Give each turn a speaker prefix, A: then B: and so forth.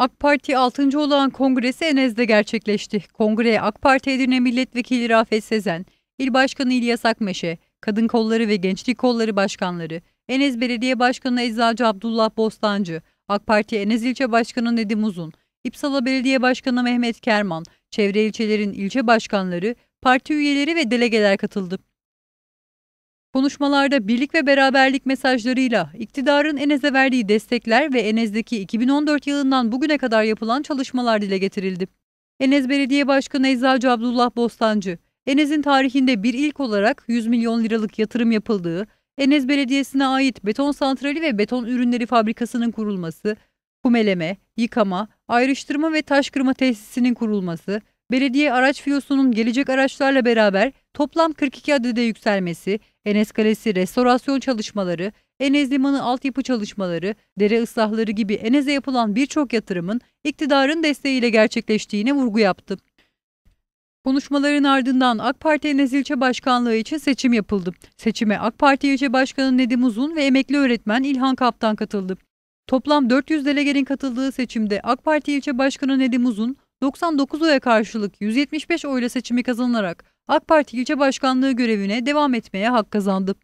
A: AK Parti 6. olağan kongresi Enez'de gerçekleşti. Kongreye AK Parti Edirne Milletvekili Rafet Sezen, İl Başkanı İlyas Akmeşe, Kadın Kolları ve Gençlik Kolları Başkanları, Enez Belediye Başkanı Eczacı Abdullah Bostancı, AK Parti Enez İlçe Başkanı Nedim Uzun, İpsala Belediye Başkanı Mehmet Kerman, çevre ilçelerin ilçe başkanları, parti üyeleri ve delegeler katıldı. Konuşmalarda birlik ve beraberlik mesajlarıyla iktidarın Enez'e verdiği destekler ve Enez'deki 2014 yılından bugüne kadar yapılan çalışmalar dile getirildi. Enez Belediye Başkanı Eczacı Abdullah Bostancı, Enez'in tarihinde bir ilk olarak 100 milyon liralık yatırım yapıldığı, Enez Belediyesi'ne ait beton santrali ve beton ürünleri fabrikasının kurulması, kumeleme, yıkama, ayrıştırma ve taş kırma tesisinin kurulması, belediye araç filosunun gelecek araçlarla beraber toplam 42 adede yükselmesi, Enes Kalesi restorasyon çalışmaları, Enes Limanı altyapı çalışmaları, dere ıslahları gibi Enes'e yapılan birçok yatırımın iktidarın desteğiyle gerçekleştiğine vurgu yaptı. Konuşmaların ardından AK Parti Enes İlçe Başkanlığı için seçim yapıldı. Seçime AK Parti İlçe Başkanı Nedim Uzun ve emekli öğretmen İlhan Kaptan katıldı. Toplam 400 delegenin katıldığı seçimde AK Parti İlçe Başkanı Nedim Uzun 99 oya karşılık 175 oyla seçimi kazanarak AK Parti ilçe başkanlığı görevine devam etmeye hak kazandı.